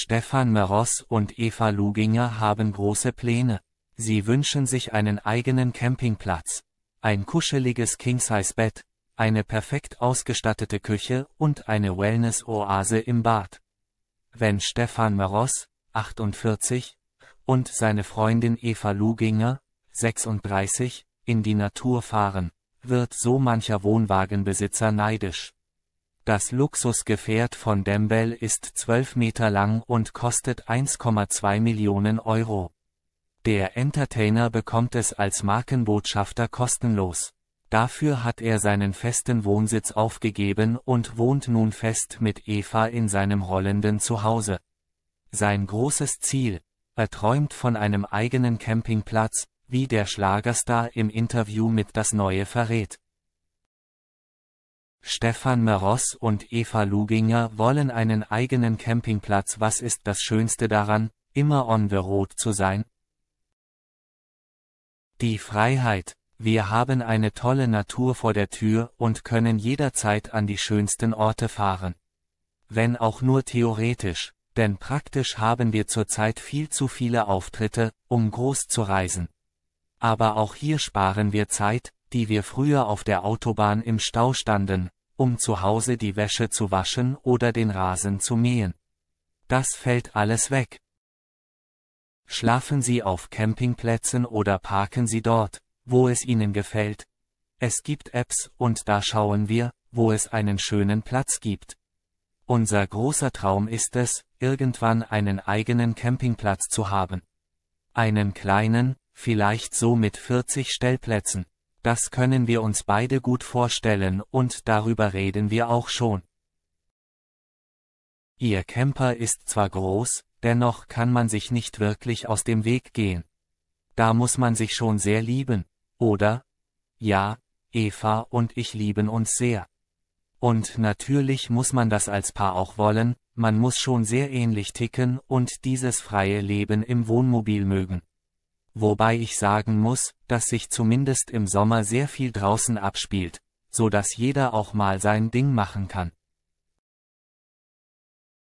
Stefan Meros und Eva Luginger haben große Pläne. Sie wünschen sich einen eigenen Campingplatz, ein kuscheliges King-Size-Bett, eine perfekt ausgestattete Küche und eine Wellness-Oase im Bad. Wenn Stefan Meros, 48, und seine Freundin Eva Luginger, 36, in die Natur fahren, wird so mancher Wohnwagenbesitzer neidisch. Das Luxusgefährt von Dembel ist 12 Meter lang und kostet 1,2 Millionen Euro. Der Entertainer bekommt es als Markenbotschafter kostenlos. Dafür hat er seinen festen Wohnsitz aufgegeben und wohnt nun fest mit Eva in seinem rollenden Zuhause. Sein großes Ziel, er träumt von einem eigenen Campingplatz, wie der Schlagerstar im Interview mit Das Neue verrät. Stefan Meros und Eva Luginger wollen einen eigenen Campingplatz. Was ist das Schönste daran, immer on the road zu sein? Die Freiheit. Wir haben eine tolle Natur vor der Tür und können jederzeit an die schönsten Orte fahren. Wenn auch nur theoretisch, denn praktisch haben wir zurzeit viel zu viele Auftritte, um groß zu reisen. Aber auch hier sparen wir Zeit, die wir früher auf der Autobahn im Stau standen, um zu Hause die Wäsche zu waschen oder den Rasen zu mähen. Das fällt alles weg. Schlafen Sie auf Campingplätzen oder parken Sie dort, wo es Ihnen gefällt. Es gibt Apps und da schauen wir, wo es einen schönen Platz gibt. Unser großer Traum ist es, irgendwann einen eigenen Campingplatz zu haben. Einen kleinen, vielleicht so mit 40 Stellplätzen das können wir uns beide gut vorstellen und darüber reden wir auch schon. Ihr Camper ist zwar groß, dennoch kann man sich nicht wirklich aus dem Weg gehen. Da muss man sich schon sehr lieben, oder? Ja, Eva und ich lieben uns sehr. Und natürlich muss man das als Paar auch wollen, man muss schon sehr ähnlich ticken und dieses freie Leben im Wohnmobil mögen wobei ich sagen muss, dass sich zumindest im Sommer sehr viel draußen abspielt, so dass jeder auch mal sein Ding machen kann.